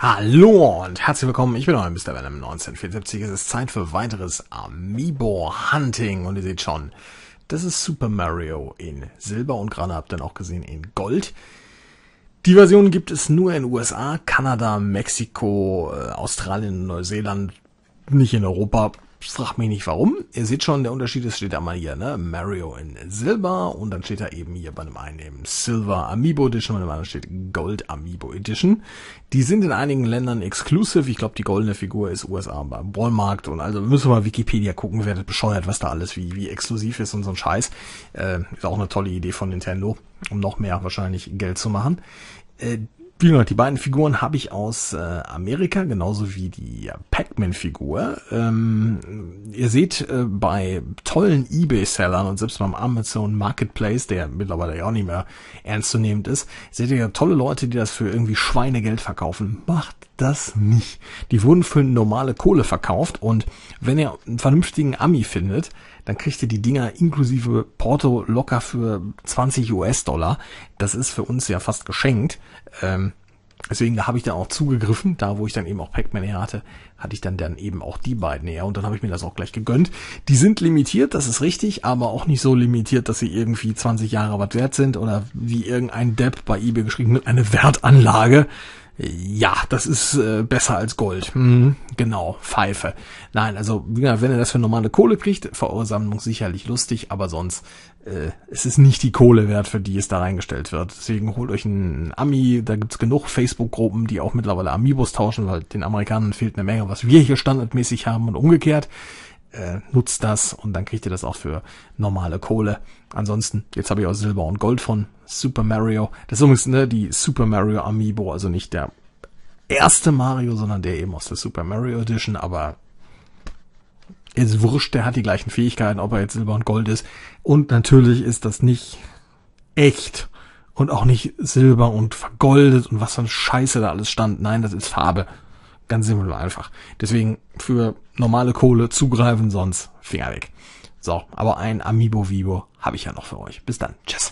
Hallo und herzlich willkommen, ich bin euer Mr. Venom 1974. Es ist Zeit für weiteres Amiibo Hunting und ihr seht schon, das ist Super Mario in Silber und gerade habt ihr dann auch gesehen in Gold. Die Version gibt es nur in USA, Kanada, Mexiko, äh, Australien, Neuseeland, nicht in Europa frag mich nicht warum. Ihr seht schon, der Unterschied ist, steht da mal hier, ne? Mario in Silber und dann steht da eben hier bei dem einen eben Silver Amiibo Edition, bei dem anderen steht Gold Amiibo Edition. Die sind in einigen Ländern exclusive. Ich glaube, die goldene Figur ist USA beim Ballmarkt und also müssen wir mal Wikipedia gucken, werdet bescheuert, was da alles wie, wie exklusiv ist und so ein Scheiß. Äh, ist auch eine tolle Idee von Nintendo, um noch mehr wahrscheinlich Geld zu machen. Äh, wie gesagt, die beiden Figuren habe ich aus äh, Amerika, genauso wie die Pac-Man-Figur. Ähm, ihr seht, äh, bei tollen Ebay-Sellern und selbst beim Amazon Marketplace, der mittlerweile ja auch nicht mehr ernstzunehmend ist, seht ihr tolle Leute, die das für irgendwie Schweinegeld verkaufen. Macht das nicht. Die wurden für normale Kohle verkauft und wenn ihr einen vernünftigen Ami findet, dann kriegt ihr die Dinger inklusive Porto locker für 20 US-Dollar das ist für uns ja fast geschenkt. Ähm, deswegen da habe ich dann auch zugegriffen, da wo ich dann eben auch Pac-Man her hatte, hatte ich dann dann eben auch die beiden her und dann habe ich mir das auch gleich gegönnt. Die sind limitiert, das ist richtig, aber auch nicht so limitiert, dass sie irgendwie 20 Jahre was wert sind oder wie irgendein Depp bei eBay geschrieben wird, eine Wertanlage. Ja, das ist äh, besser als Gold. Hm, genau, Pfeife. Nein, also wenn ihr das für normale Kohle kriegt, Verursammlung sicherlich lustig, aber sonst äh, es ist nicht die Kohle wert, für die es da reingestellt wird. Deswegen holt euch einen Ami, da gibt's genug Facebook-Gruppen, die auch mittlerweile Amiibos tauschen, weil den Amerikanern fehlt eine Menge, was wir hier standardmäßig haben und umgekehrt äh, nutzt das und dann kriegt ihr das auch für normale Kohle. Ansonsten, jetzt habe ich auch Silber und Gold von Super Mario. Das ist übrigens ne, die Super Mario Amiibo, also nicht der erste Mario, sondern der eben aus der Super Mario Edition, aber ist wurscht, der hat die gleichen Fähigkeiten, ob er jetzt Silber und Gold ist. Und natürlich ist das nicht echt und auch nicht Silber und vergoldet und was für ein Scheiße da alles stand. Nein, das ist Farbe. Ganz simpel und einfach. Deswegen für normale Kohle zugreifen, sonst Finger weg. So, aber ein Amiibo Vivo habe ich ja noch für euch. Bis dann. Tschüss.